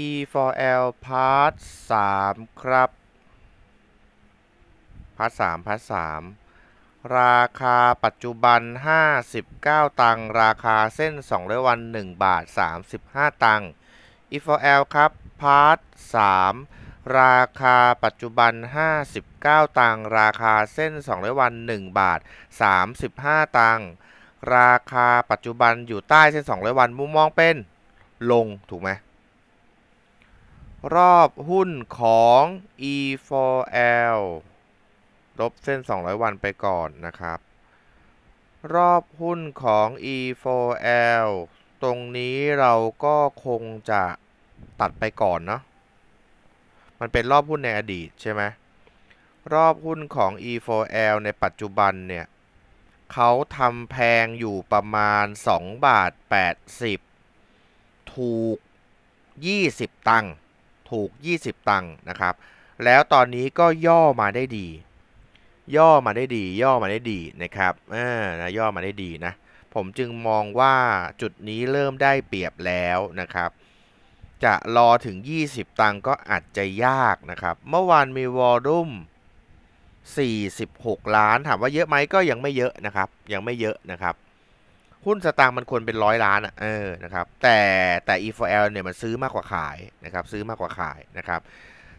E4L Part 3 ครับ Part 3 Part 3ราคาปัจจุบัน 59 ตังค์ราคาเส้น2ร้อยวัน 1 บาท 35 ตังค์ E4L ครับ Part 3 ราคาปัจจุบัน 59ตังค์ราคาเส้น2ร้อยวัน 1 บาท 35 ตังค์ราคาปัจจุบันอยู่ใต้เส้น 200 วันมุมมองเป็น ลงถูกไหมรอบหุ้นของ E4L ลบเส้น 200 วันไปก่อนนะครับ รอบหุ้นของ E4L ตรงนี้เราก็คงจะตัดไปก่อนเนาะ มันเป็นรอบหุ้นในอดีตใช่ไหม รอบหุ้นของ E4L ในปัจจุบันเนี่ย เขาทำแพงอยู่ประมาณ 2 บาท 80 ถูก 20 ตังค์ถูก 20 ตังค์นะครับ แล้วตอนนี้ก็ย่อมาได้ดี ย่อมาได้ดี ย่อมาได้ดีนะครับ อ่านะย่อมาได้ดีนะ ผมจึงมองว่าจุดนี้เริ่มได้เปรียบแล้วนะครับ จะรอถึง 20 ตังค์ก็อาจจะยากนะครับ เมื่อวานมีวอลลุ่ม46 ล้าน ถามว่าเยอะไหมก็ยังไม่เยอะนะครับ ยังไม่เยอะนะครับหุ้นสตางค์มันควรเป็นร้อยล้านอ่ะเออนะครับแต่แต่ E4L เนี่ยมันซื้อมากกว่าขายนะครับซื้อมากกว่าขายนะครับ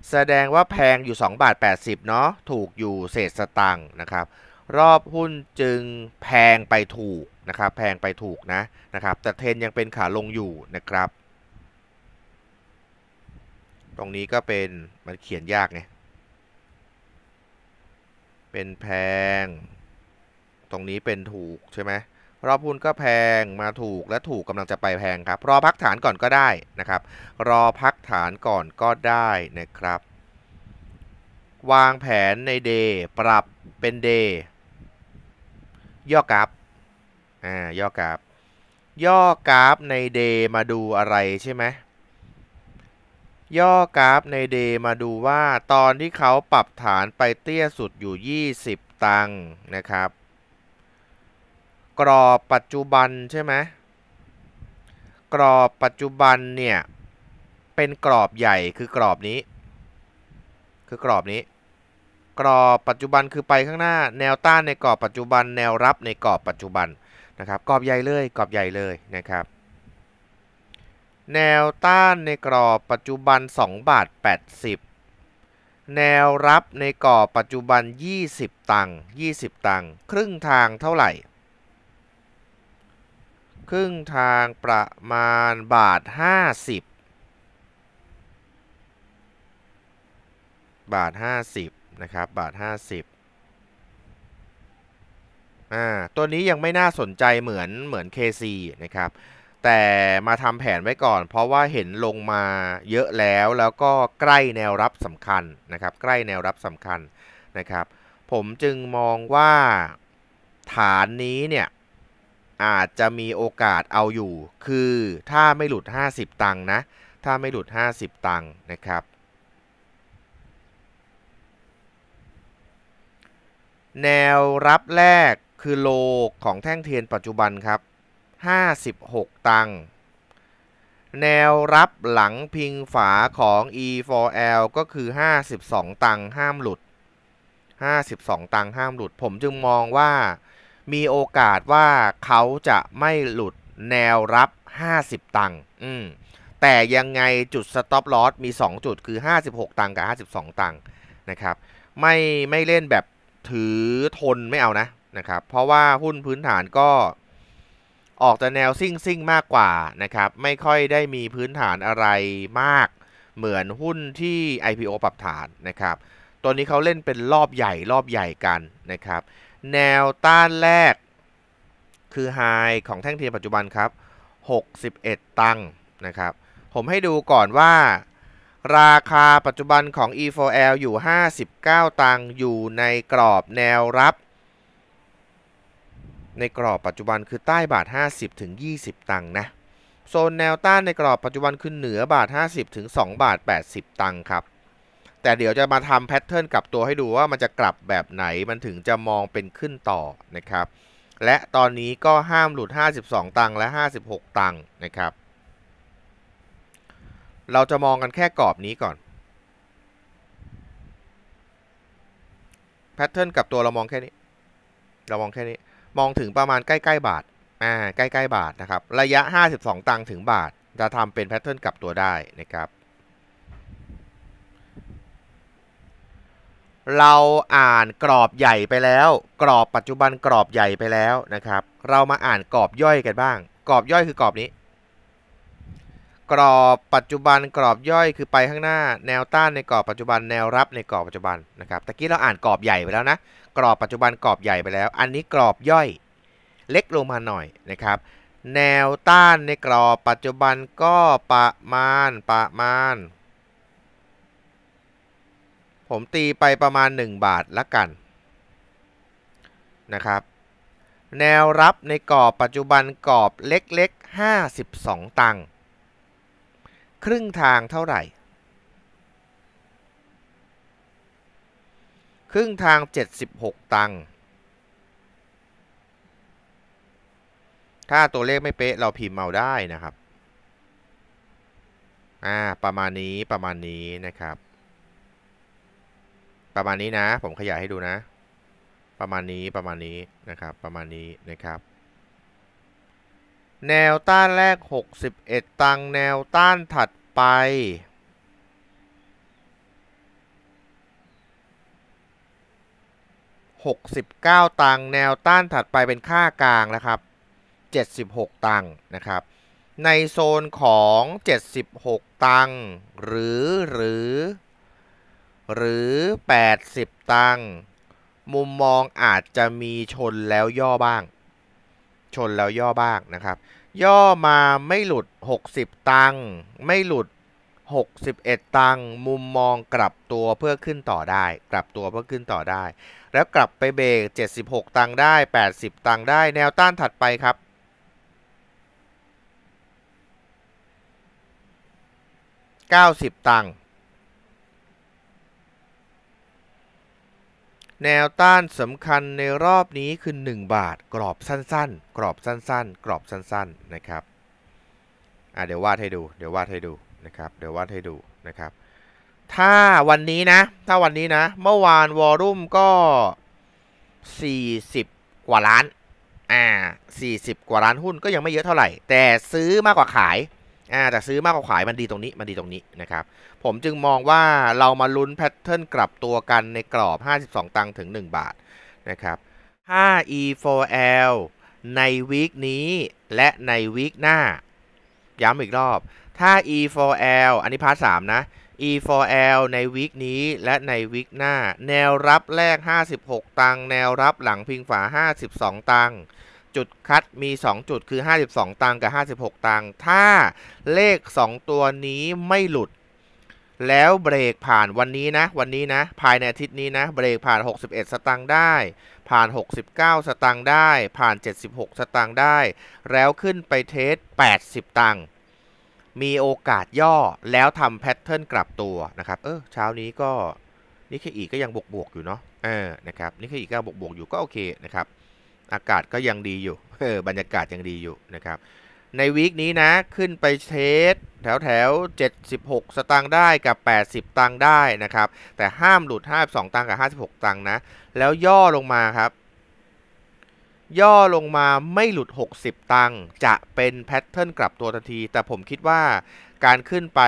แสดงว่าแพงอยู่ 2 บาท 80เนาะถูกอยู่เศษสตางค์นะครับ รอบหุ้นจึงแพงไปถูกนะครับแพงไปถูกนะนะครับ แต่เทนยังเป็นขาลงอยู่นะครับ ตรงนี้ก็เป็น มันเขียนยากไงเป็นแพง ตรงนี้เป็นถูกใช่ไหมรอบหุ้นก็แพงมาถูกและถูกกำลังจะไปแพงครับ รอพักฐานก่อนก็ได้นะครับ รอพักฐานก่อนก็ได้นะครับ วางแผนในเดย์ปรับเป็นเดย์ย่อกราฟอ่าย่อกราฟย่อกราฟในเดย์มาดูอะไรใช่ไหมย่อกราฟในเดย์มาดูว่าตอนที่เขาปรับฐานไปเตี้ยสุดอยู่ 20 ตังค์นะครับกรอบปัจจุบันใช่ไหมกรอบปัจจุบันเนี่ยเป็นกรอบใหญ่คือกรอบนี้ คือกรอบนี้ กรอบปัจจุบันคือไปข้างหน้าแนวต้านในกรอบปัจจุบัน แนวรับในกรอบปัจจุบันนะครับกรอบใหญ่เลยกรอบใหญ่ เลยนะครับ แนวต้านในกรอบปัจจุบัน 2 บาท 80 แนวรับในกรอบปัจจุบัน 20 ตังค์20 ตังค์ครึ่งทางเท่าไหร่ครึ่ง ทางประมาณบาทห้าสิบบาทห้าสิบนะครับบาทห้าสิบอ่าตัวนี้ยังไม่น่าสนใจเหมือนเหมือน KC นะครับ แต่มาทำแผนไว้ก่อน เพราะว่าเห็นลงมาเยอะแล้วแล้วก็ใกล้แนวรับสำคัญนะครับ ใกล้แนวรับสำคัญนะครับ ผมจึงมองว่าฐานนี้เนี่ยอาจจะมีโอกาสเอาอยู่ คือถ้าไม่หลุด 50 ตังค์นะ ถ้าไม่หลุด 50 ตังค์นะครับ แนวรับแรกคือโลของแท่งเทียนปัจจุบันครับ 56 ตังค์แนวรับหลังพิงฝาของ E4L ก็คือ 52 ตังค์ห้ามหลุด 52 ตังค์ห้ามหลุด ผมจึงมองว่ามีโอกาสว่าเขาจะไม่หลุดแนวรับ 50 ตังค์แต่ยังไงจุดสต็อปลอสมี 2 จุดคือ 56 ตังค์กับ 52 ตังค์นะครับ ไม่ไม่เล่นแบบถือทนไม่เอานะนะครับ เพราะว่าหุ้นพื้นฐานก็ออกแต่แนวซิ่งซิ่งมากกว่านะครับ ไม่ค่อยได้มีพื้นฐานอะไรมากเหมือนหุ้นที่ IPO ปรับฐานนะครับ ตัวนี้เขาเล่นเป็นรอบใหญ่รอบใหญ่กันนะครับแนวต้านแรก คือไฮของแท่งเทียนปัจจุบันครับ 61 ตังค์นะครับ ผมให้ดูก่อนว่า ราคาปัจจุบันของ E4L อยู่ 59 ตังค์อยู่ในกรอบแนวรับ ในกรอบปัจจุบันคือใต้บาท 50 ถึง 20 ตังค์นะโซนแนวต้านในกรอบปัจจุบันคือเหนือบาท 50ถึง2บาท80 ตังค์ครับแต่เดี๋ยวจะมาทำแพทเทิร์นกลับตัวให้ดูว่ามันจะกลับแบบไหนมันถึงจะมองเป็นขึ้นต่อนะครับ และตอนนี้ก็ห้ามหลุด 52 ตังค์และ 56 ตังค์นะครับ เราจะมองกันแค่กรอบนี้ก่อนแพทเทิร์นกับตัวเรามองแค่นี้ เรามองแค่นี้มองถึงประมาณใกล้ๆบาทอ่าใกล้ๆบาทนะครับ ระยะ 52 ตังค์ถึงบาทจะทำเป็นแพทเทิร์นกับตัวได้นะครับเราอ่านกรอบใหญ่ไปแล้ว กรอบปัจจุบันกรอบใหญ่ไปแล้วนะครับ เรามาอ่านกรอบย่อยกันบ้าง กรอบย่อยคือกรอบนี้ กรอบปัจจุบันกรอบย่อยคือไปข้างหน้าแนวต้านในกรอบปัจจุบันแนวรับในกรอบปัจจุบันนะครับตะกี้เราอ่านกรอบใหญ่ไปแล้วนะกรอบปัจจุบันกรอบใหญ่ไปแล้ว อันนี้กรอบย่อย เล็กลงมาหน่อยนะครับ แนวต้านในกรอบปัจจุบันก็ประมาณประมาณผมตีไปประมาณ 1 บาทละกันนะครับ แนวรับใน กรอบปัจจุบัน กรอบเล็ก ๆ 52 ตังค์ครึ่งทางเท่าไหร่ ครึ่งทาง 76 ตังค์ถ้าตัวเลขไม่เป๊ะเราพิมพ์เอาได้นะครับ อ่า ประมาณนี้ประมาณนี้นะครับประมาณ นี้นะ ผมขยายให้ดูนะ ประมาณนี้ ประมาณนี้นะครับ ประมาณนี้นะครับ แนวต้านแรก 61 ตัง แนวต้านถัดไปหกกสิบเ้าตังแนวต้านถัดไปเป็นค่ากลางนะครับเจ็ดสิบหกตังนะครับ ในโซนของเจ็ดสิบหกตังหรือหรือหรือ 80 ตังค์ มุมมองอาจจะมีชนแล้วย่อบ้าง ชนแล้วย่อบ้างนะครับ ย่อมาไม่หลุด 60 ตังค์ ไม่หลุด 61 ตังค์ มุมมองกลับตัวเพื่อขึ้นต่อได้ กลับตัวเพื่อขึ้นต่อได้ แล้วกลับไปเบรก76 ตังค์ได้ 80 ตังค์ได้ แนวต้านถัดไปครับ 90 ตังค์แนวต้านสำคัญในรอบนี้คือ 1 บาทกรอบสั้นๆ กรอบสั้นๆ กรอบสั้น ๆนะครับอ่ะเดี๋ยววาดให้ดู เดี๋ยววาดให้ดูนะครับ เดี๋ยววาดให้ดูนะครับ ถ้าวันนี้นะ ถ้าวันนี้นะ เมื่อวานวอลุ่มก็ 40 กว่าล้าน อ่า 40 กว่าล้านหุ้นก็ยังไม่เยอะเท่าไหร่ แต่ซื้อมากกว่าขายอ่าแต่ซื้อมากกว่าขายมันดีตรงนี้มันดีตรงนี้นะครับผมจึงมองว่าเรามาลุ้นแพทเทิร์นกลับตัวกันในกรอบ 52 ตังค์ถึง 1 บาทนะครับ5 E4L ในวีคนี้และในวีคหน้า ย้ำอีกรอบถ้า E4L อันนี้พาร์ท3นะ E4L ในวีคนี้และในวีคหน้า แนวรับแรก 56 ตังค์แนวรับหลังพิงฝา 52 ตังค์จุด คัดมี 2 จุดคือ 52 ตังกับ 56 ตัง ถ้าเลข 2 ตัวนี้ไม่หลุด แล้วเบรกผ่านวันนี้นะ วันนี้นะ ภายใน อาทิตย์ นี้นะ เบรก ผ่าน 61 สตังได้ ผ่าน 69 สตังได้ผ่าน 76 สตังได้ แล้วขึ้นไปเทส80 ตังมีโอกาสย่อแล้วทำแพทเทิร์นกลับตัวนะครับ เออเช้านี้ก็นิเคอีก็ยังบวกบวกอยู่เนาะเออนะครับนิเคอีก็บวกบวกอยู่ก็โอเคนะครับอากาศก็ยังดีอยู่ บรรยากาศยังดีอยู่นะครับ ในวีคนี้นะ ขึ้นไปเทส แถวแถว 76 สตางค์ได้กับ 80 ตังค์ได้นะครับ แต่ห้ามหลุด 52 ตังค์กับ 56 ตังค์นะ แล้วย่อลงมาครับ ย่อลงมาไม่หลุด 60 ตังค์จะเป็นแพทเทิร์นกลับตัวทันที แต่ผมคิดว่าการขึ้นไป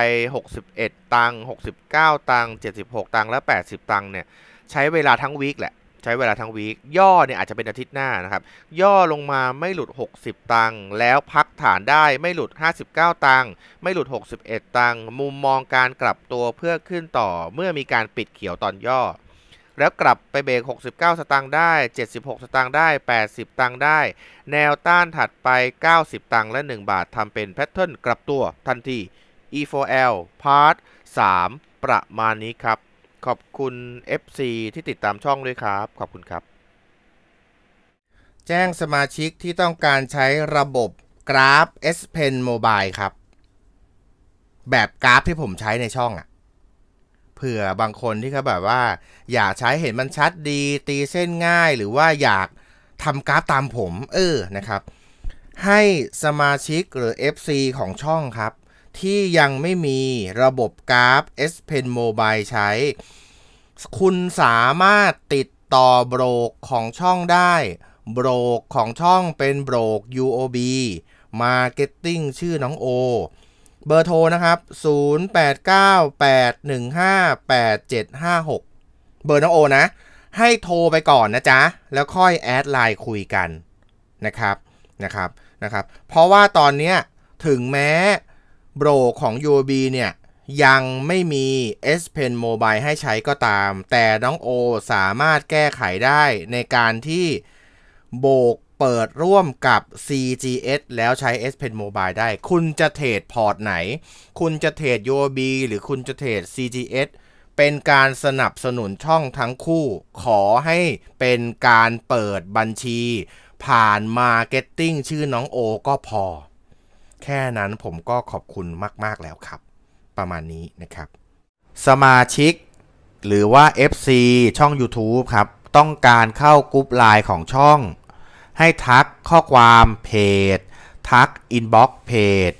61 ตังค์69 ตังค์76 ตังค์และ80 ตังค์เนี่ย ใช้เวลาทั้งวีคแหละใช้เวลาทั้งวีคย่อเนี่ยอาจจะเป็นอาทิตย์หน้านะครับ ย่อลงมาไม่หลุด 60 ตังค์แล้วพักฐานได้ไม่หลุด 59 ตังค์ไม่หลุด 61 ตังค์มุมมองการกลับตัวเพื่อขึ้นต่อเมื่อมีการปิดเขียวตอนย่อ แล้วกลับไปเบรก69 สตังค์ได้ 76 สตังค์ได้ 80 ตังค์ได้ แนวต้านถัดไป 90 ตังค์และ 1 บาททำเป็นแพทเทิร์นกลับตัวทันที E4L Part 3 ประมาณนี้ครับขอบคุณ FC ที่ติดตามช่องด้วยครับ ขอบคุณครับ แจ้งสมาชิกที่ต้องการใช้ระบบกราฟ S Pen Mobile ครับ แบบกราฟที่ผมใช้ในช่องอะ่ะเผื่อบางคนที่เขาแบบว่า อยากใช้เห็นมันชัดดีตีเส้นง่าย หรือว่าอยากทำกราฟตามผม เออนะครับ ให้สมาชิกหรือ FC ของช่องครับที่ยังไม่มีระบบกราฟ S Pen Mobile ใช้ คุณสามารถติดต่อโบรกของช่องได้ โบรกของช่องเป็นโบรก UOB Marketing ชื่อน้องโอ เบอร์โทรนะครับ 0898158756 เบอร์น้องโอนะ ให้โทรไปก่อนนะจ๊ะ แล้วค่อยแอดไลน์คุยกันนะครับ นะครับ นะครับ เพราะว่าตอนเนี้ยถึงแม้โบรของ UOB เนี่ย ยังไม่มี S Pen Mobile ให้ใช้ก็ตาม แต่น้องโอสามารถแก้ไขได้ในการที่โบกเปิดร่วมกับ CGS แล้วใช้ S Pen Mobile ได้ คุณจะเทรดพอร์ตไหน คุณจะเทรด UOB หรือคุณจะเทรด CGS เป็นการสนับสนุนช่องทั้งคู่ ขอให้เป็นการเปิดบัญชี ผ่านมาเก็ตติ้งชื่อน้องโอก็พอแค่นั้นผมก็ขอบคุณมาก ๆ แล้วครับ ประมาณนี้นะครับสมาชิก หรือว่า FC ช่อง YouTube ครับ ต้องการเข้ากรุ๊ปไลน์ของช่อง ให้ทักข้อความเพจทักอินบ็อกซ์เพจ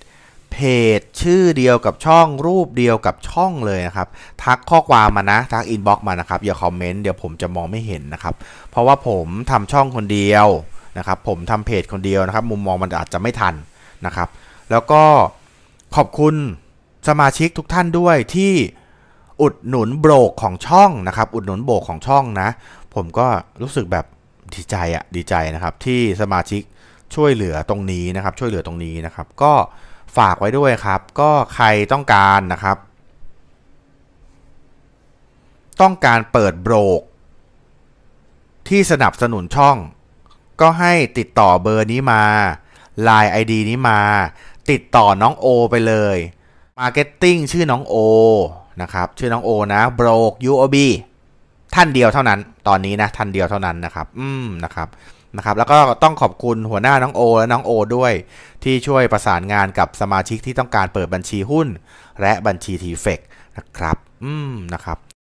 เพจชื่อเดียวกับช่องรูปเดียวกับช่องเลยนะครับ ทักข้อความมานะทักอินบ็อกซ์มานะครับอย่าคอมเมนต์เดี๋ยวผมจะมองไม่เห็นนะครับ เพราะว่าผมทำช่องคนเดียวนะครับผมทำเพจคนเดียวนะครับ มุมมองมันอาจจะไม่ทันนะครับแล้วก็ขอบคุณสมาชิกทุกท่านด้วยที่อุดหนุนโบรกของช่องนะครับ อุดหนุนโบรกของช่องนะ ผมก็รู้สึกแบบดีใจอะดีใจนะครับ ที่สมาชิกช่วยเหลือตรงนี้นะครับ ช่วยเหลือตรงนี้นะครับ ก็ฝากไว้ด้วยครับ ก็ใครต้องการนะครับ ต้องการเปิดโบรกที่สนับสนุนช่อง ก็ให้ติดต่อเบอร์นี้มา Line ID นี้มาติดต่อน้องโอไปเลย มาร์เก็ตติ้งชื่อน้องโอนะครับ ชื่อน้องโอนะโบรกยูโอบีท่านเดียวเท่านั้น ตอนนี้นะ ท่านเดียวเท่านั้นนะครับ อืมนะครับ นะครับ แล้วก็ต้องขอบคุณหัวหน้าน้องโอ และน้องโอด้วย ที่ช่วยประสานงานกับสมาชิกที่ต้องการเปิดบัญชีหุ้น และบัญชีทีเฟกนะครับ อืมนะครับ